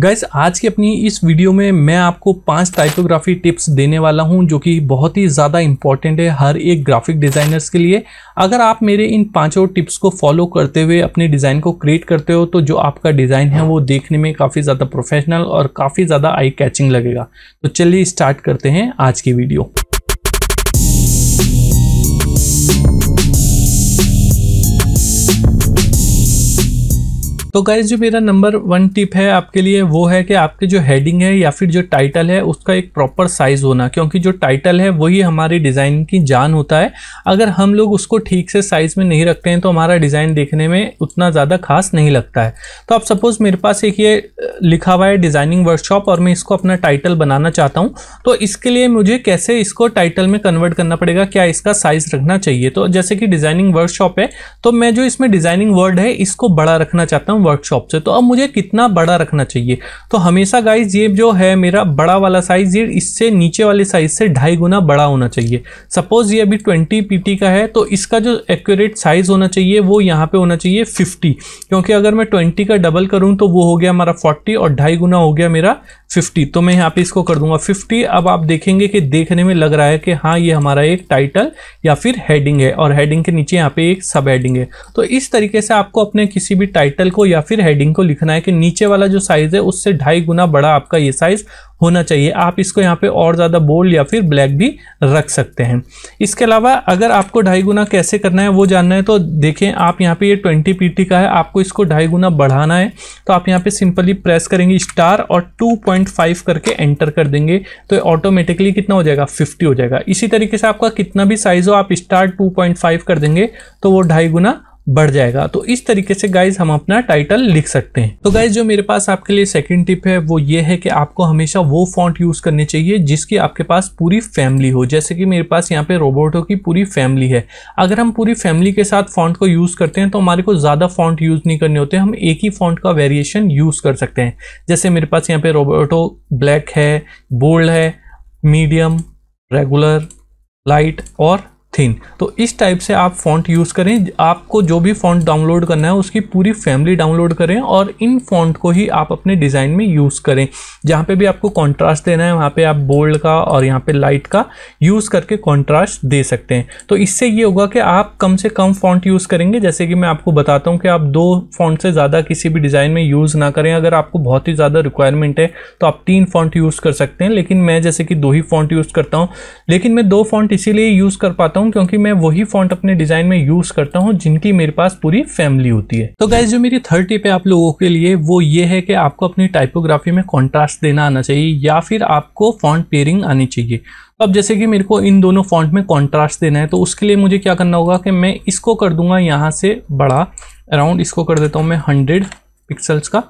gas आज की अपनी इस वीडियो में मैं आपको पांच टाइपोग्राफी टिप्स देने वाला हूं जो कि बहुत ही ज़्यादा इंपॉर्टेंट है हर एक ग्राफिक डिज़ाइनर्स के लिए अगर आप मेरे इन पांचों टिप्स को फॉलो करते हुए अपने डिज़ाइन को क्रिएट करते हो तो जो आपका डिज़ाइन है वो देखने में काफ़ी ज़्यादा प्रोफेशनल और काफ़ी ज़्यादा आई कैचिंग लगेगा तो चलिए स्टार्ट करते हैं आज की वीडियो तो गाइज जो मेरा नंबर वन टिप है आपके लिए वो है कि आपके जो हेडिंग है या फिर जो टाइटल है उसका एक प्रॉपर साइज होना क्योंकि जो टाइटल है वही हमारी डिज़ाइन की जान होता है अगर हम लोग उसको ठीक से साइज में नहीं रखते हैं तो हमारा डिज़ाइन देखने में उतना ज़्यादा खास नहीं लगता है तो आप सपोज़ मेरे पास एक ये लिखा हुआ है डिज़ाइनिंग वर्कशॉप और मैं इसको अपना टाइटल बनाना चाहता हूँ तो इसके लिए मुझे कैसे इसको टाइटल में कन्वर्ट करना पड़ेगा क्या इसका साइज रखना चाहिए तो जैसे कि डिज़ाइनिंग वर्कशॉप है तो मैं जो इसमें डिज़ाइनिंग वर्ड है इसको बड़ा रखना चाहता हूँ वर्कशॉप से तो अब मुझे कितना बड़ा रखना चाहिए तो हमेशा गाइज ये जो है मेरा बड़ा वाला साइज़ ये इससे नीचे वाले साइज़ से ढाई गुना बड़ा होना चाहिए सपोज़ ये अभी ट्वेंटी पी का है तो इसका जो एक्यूरेट साइज़ होना चाहिए वो यहाँ पर होना चाहिए फिफ्टी क्योंकि अगर मैं ट्वेंटी का डबल करूँ तो वो हो गया हमारा फोर्टी और ढाई गुना हो गया मेरा फिफ्टी तो मैं यहाँ पे इसको कर दूंगा फिफ्टी अब आप देखेंगे कि देखने में लग रहा है कि हाँ ये हमारा एक टाइटल या फिर हेडिंग है और हेडिंग के नीचे यहाँ पे एक सब हेडिंग है तो इस तरीके से आपको अपने किसी भी टाइटल को या फिर हेडिंग को लिखना है कि नीचे वाला जो साइज़ है उससे ढाई गुना बड़ा आपका ये साइज़ होना चाहिए आप इसको यहाँ पे और ज़्यादा बोल्ड या फिर ब्लैक भी रख सकते हैं इसके अलावा अगर आपको ढाई गुना कैसे करना है वो जानना है तो देखें आप यहाँ पे ये ट्वेंटी पीटी का है आपको इसको ढाई गुना बढ़ाना है तो आप यहाँ पे सिंपली प्रेस करेंगे स्टार और 2.5 करके एंटर कर देंगे तो ऑटोमेटिकली कितना हो जाएगा फिफ्टी हो जाएगा इसी तरीके से आपका कितना भी साइज़ हो आप स्टार टू कर देंगे तो वो ढाई गुना बढ़ जाएगा तो इस तरीके से गाइज हम अपना टाइटल लिख सकते हैं तो गाइज जो मेरे पास आपके लिए सेकंड टिप है वो ये है कि आपको हमेशा वो फॉन्ट यूज करने चाहिए जिसकी आपके पास पूरी फैमिली हो जैसे कि मेरे पास यहाँ पे रोबोटो की पूरी फैमिली है अगर हम पूरी फैमिली के साथ फॉन्ट को यूज करते हैं तो हमारे को ज्यादा फॉन्ट यूज नहीं करने होते हम एक ही फॉन्ट का वेरिएशन यूज कर सकते हैं जैसे मेरे पास यहाँ पे रोबोटो ब्लैक है बोल्ड है मीडियम रेगुलर लाइट और थिन तो इस टाइप से आप फॉन्ट यूज़ करें आपको जो भी फॉन्ट डाउनलोड करना है उसकी पूरी फैमिली डाउनलोड करें और इन फॉन्ट को ही आप अपने डिज़ाइन में यूज़ करें जहाँ पे भी आपको कॉन्ट्रास्ट देना है वहाँ पे आप बोल्ड का और यहाँ पे लाइट का यूज़ करके कॉन्ट्रास्ट दे सकते हैं तो इससे ये होगा कि आप कम से कम फॉन्ट यूज़ करेंगे जैसे कि मैं आपको बताता हूँ कि आप दो फॉन्ट से ज़्यादा किसी भी डिज़ाइन में यूज़ ना करें अगर आपको बहुत ही ज़्यादा रिक्वायरमेंट है तो आप तीन फॉन्ट यूज़ कर सकते हैं लेकिन मैं जैसे कि दो ही फॉन्ट यूज़ करता हूँ लेकिन मैं दो फॉन्ट इसीलिए यूज़ कर पाता हूँ हूँ क्योंकि मैं वही फॉन्ट अपने डिजाइन में यूज करता हूँ जिनकी मेरे पास पूरी फैमिली होती है तो गाइज जो मेरी थर्ड टिप है आप लोगों के लिए वो ये है कि आपको अपनी टाइपोग्राफी में कॉन्ट्रास्ट देना आना चाहिए या फिर आपको फॉन्ट पेयरिंग आनी चाहिए अब जैसे कि मेरे को इन दोनों फॉन्ट में कॉन्ट्रास्ट देना है तो उसके लिए मुझे क्या करना होगा कि मैं इसको कर दूंगा यहाँ से बड़ा अराउंड इसको कर देता हूँ मैं हंड्रेड पिक्सल्स का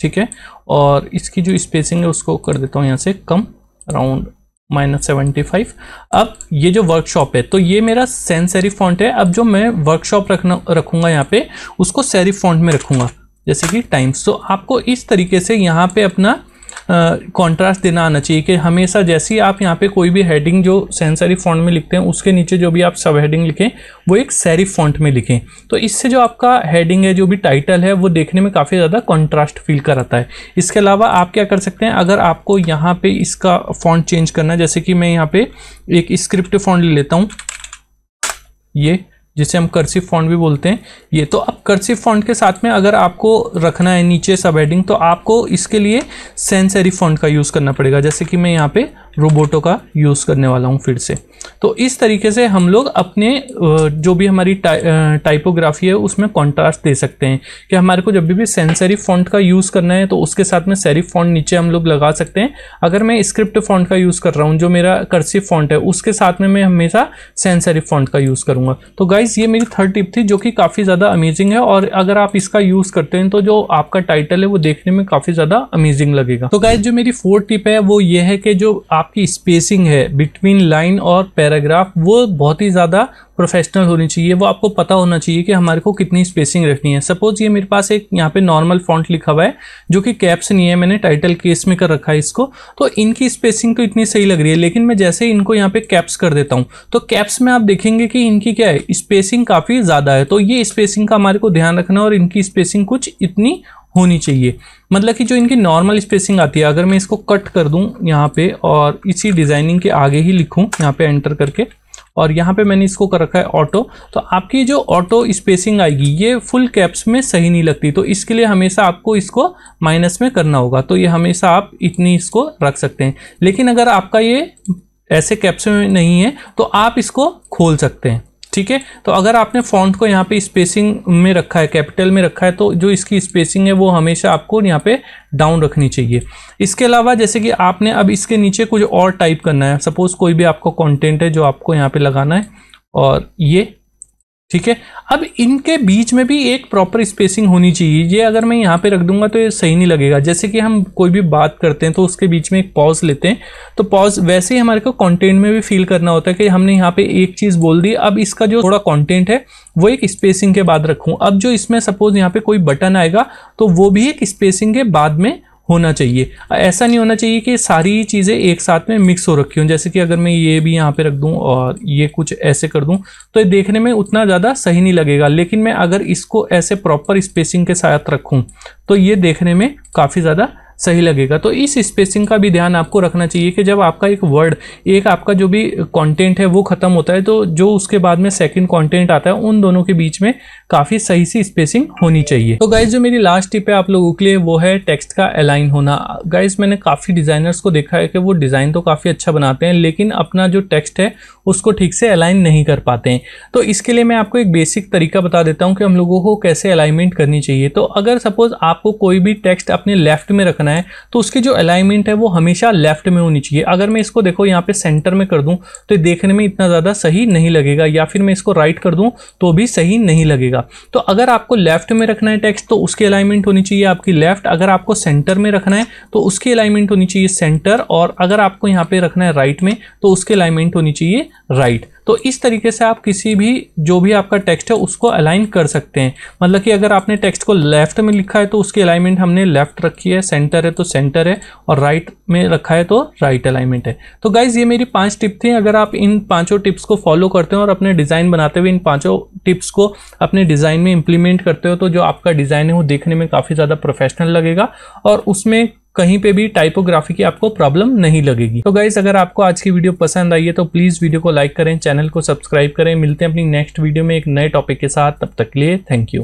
ठीक है और इसकी जो स्पेसिंग है उसको कर देता हूँ यहाँ से कम अराउंड माइनस सेवेंटी फाइव अब ये जो वर्कशॉप है तो ये मेरा सेंस सेरिफ फॉन्ट है अब जो मैं वर्कशॉप रखना रखूँगा यहाँ पे उसको सेरिफ फॉन्ट में रखूँगा जैसे कि टाइम्स तो आपको इस तरीके से यहाँ पे अपना कंट्रास्ट देना आना चाहिए कि हमेशा जैसे ही आप यहाँ पे कोई भी हेडिंग जो सेंसरी फॉन्ट में लिखते हैं उसके नीचे जो भी आप सब हेडिंग लिखें वो एक सैरिफ फॉन्ट में लिखें तो इससे जो आपका हेडिंग है जो भी टाइटल है वो देखने में काफ़ी ज़्यादा कॉन्ट्रास्ट फील कराता है इसके अलावा आप क्या कर सकते हैं अगर आपको यहाँ पर इसका फॉन्ट चेंज करना जैसे कि मैं यहाँ पर एक स्क्रिप्ट फॉन्ट ले लेता हूँ ये जिसे हम कर्सिव फॉन्ट भी बोलते हैं ये तो अब कर्सिव फॉन्ट के साथ में अगर आपको रखना है नीचे सब हेडिंग तो आपको इसके लिए सेंसरी फॉन्ट का यूज़ करना पड़ेगा जैसे कि मैं यहाँ पे रोबोटो का यूज़ करने वाला हूँ फिर से तो इस तरीके से हम लोग अपने जो भी हमारी टा टाइपोग्राफी है उसमें कॉन्ट्रास्ट दे सकते हैं कि हमारे को जब भी, सेंसरी फॉन्ट का यूज़ करना है तो उसके साथ में सेरिफ फॉन्ट नीचे हम लोग लगा सकते हैं अगर मैं स्क्रिप्ट फॉन्ट का यूज़ कर रहा हूँ जो मेरा कर्सिव फॉन्ट है उसके साथ में मैं हमेशा सेंसरी फॉन्ट का यूज़ करूँगा तो गाय गाइस ये मेरी थर्ड टिप थी जो कि काफ़ी ज़्यादा अमेजिंग है और अगर आप इसका यूज़ करते हैं तो जो आपका टाइटल है वो देखने में काफ़ी ज़्यादा अमेजिंग लगेगा तो गाइस जो मेरी फोर्थ टिप है वो ये है कि जो आपकी स्पेसिंग है बिटवीन लाइन और पैराग्राफ वो बहुत ही ज़्यादा प्रोफेशनल होनी चाहिए वो आपको पता होना चाहिए कि हमारे को कितनी स्पेसिंग रखनी है सपोज़ ये मेरे पास एक यहाँ पे नॉर्मल फॉन्ट लिखा हुआ है जो कि कैप्स नहीं है मैंने टाइटल केस में कर रखा है इसको तो इनकी स्पेसिंग तो इतनी सही लग रही है लेकिन मैं जैसे इनको यहाँ पे कैप्स कर देता हूँ तो कैप्स में आप देखेंगे कि इनकी क्या है स्पेसिंग काफ़ी ज़्यादा है तो ये स्पेसिंग का हमारे को ध्यान रखना और इनकी स्पेसिंग कुछ इतनी होनी चाहिए मतलब कि जो इनकी नॉर्मल स्पेसिंग आती है अगर मैं इसको कट कर दूं यहाँ पे और इसी डिज़ाइनिंग के आगे ही लिखूं यहाँ पे एंटर करके और यहाँ पे मैंने इसको कर रखा है ऑटो तो आपकी जो ऑटो स्पेसिंग आएगी ये फुल कैप्स में सही नहीं लगती तो इसके लिए हमेशा आपको इसको माइनस में करना होगा तो ये हमेशा आप इतनी इसको रख सकते हैं लेकिन अगर आपका ये ऐसे कैप्स में नहीं है तो आप इसको खोल सकते हैं ठीक है तो अगर आपने फॉन्ट को यहाँ पे स्पेसिंग में रखा है कैपिटल में रखा है तो जो इसकी स्पेसिंग है वो हमेशा आपको यहाँ पे डाउन रखनी चाहिए इसके अलावा जैसे कि आपने अब इसके नीचे कुछ और टाइप करना है सपोज़ कोई भी आपको कॉन्टेंट है जो आपको यहाँ पर लगाना है और ये ठीक है अब इनके बीच में भी एक प्रॉपर स्पेसिंग होनी चाहिए ये अगर मैं यहाँ पे रख दूंगा तो ये सही नहीं लगेगा जैसे कि हम कोई भी बात करते हैं तो उसके बीच में एक पॉज लेते हैं तो पॉज वैसे ही हमारे को कंटेंट में भी फील करना होता है कि हमने यहाँ पे एक चीज़ बोल दी अब इसका जो थोड़ा कंटेंट है वो एक स्पेसिंग के बाद रखूँ अब जो इसमें सपोज यहाँ पे कोई बटन आएगा तो वो भी एक स्पेसिंग के बाद में होना चाहिए ऐसा नहीं होना चाहिए कि सारी चीज़ें एक साथ में मिक्स हो रखी हों जैसे कि अगर मैं ये भी यहाँ पे रख दूँ और ये कुछ ऐसे कर दूँ तो ये देखने में उतना ज़्यादा सही नहीं लगेगा लेकिन मैं अगर इसको ऐसे प्रॉपर स्पेसिंग के साथ रखूँ तो ये देखने में काफ़ी ज़्यादा सही लगेगा तो इस स्पेसिंग का भी ध्यान आपको रखना चाहिए कि जब आपका एक वर्ड एक आपका जो भी कंटेंट है वो ख़त्म होता है तो जो उसके बाद में सेकंड कंटेंट आता है उन दोनों के बीच में काफ़ी सही सी स्पेसिंग होनी चाहिए तो गाइज जो मेरी लास्ट टिप है आप लोगों के लिए वो है टेक्स्ट का अलाइन होना गाइज मैंने काफ़ी डिज़ाइनर्स को देखा है कि वो डिज़ाइन तो काफ़ी अच्छा बनाते हैं लेकिन अपना जो टेक्स्ट है उसको ठीक से अलाइन नहीं कर पाते हैं तो इसके लिए मैं आपको एक बेसिक तरीका बता देता हूँ कि हम लोगों को कैसे अलाइनमेंट करनी चाहिए तो अगर सपोज़ आपको कोई भी टेक्स्ट अपने लेफ्ट में रखना करना है तो उसकी जो अलाइनमेंट है वो हमेशा लेफ्ट में होनी चाहिए अगर मैं इसको देखो यहाँ पे सेंटर में कर दूँ तो देखने में इतना ज़्यादा सही नहीं लगेगा या फिर मैं इसको राइट कर दूँ तो भी सही नहीं लगेगा तो अगर आपको लेफ्ट में रखना है टेक्स्ट तो उसकी अलाइनमेंट होनी चाहिए आपकी लेफ्ट अगर आपको सेंटर में रखना है तो उसकी अलाइनमेंट होनी चाहिए सेंटर और अगर आपको यहाँ पर रखना है राइट में तो उसकी अलाइनमेंट होनी चाहिए राइट तो इस तरीके से आप किसी भी जो भी आपका टेक्स्ट है उसको अलाइन कर सकते हैं मतलब कि अगर आपने टेक्स्ट को लेफ्ट में लिखा है तो उसकी अलाइनमेंट हमने लेफ्ट रखी है सेंटर है तो सेंटर है और राइट right में रखा है तो राइट right अलाइनमेंट है तो गाइज ये मेरी पाँच टिप थी अगर आप इन पाँचों टिप्स को फॉलो करते हो और अपने डिज़ाइन बनाते हुए इन पाँचों टिप्स को अपने डिज़ाइन में इंप्लीमेंट करते हो तो जो आपका डिज़ाइन है वो देखने में काफ़ी ज़्यादा प्रोफेशनल लगेगा और उसमें कहीं पे भी टाइपोग्राफी की आपको प्रॉब्लम नहीं लगेगी तो गाइज अगर आपको आज की वीडियो पसंद आई है तो प्लीज वीडियो को लाइक करें चैनल को सब्सक्राइब करें मिलते हैं अपनी नेक्स्ट वीडियो में एक नए टॉपिक के साथ तब तक लिए थैंक यू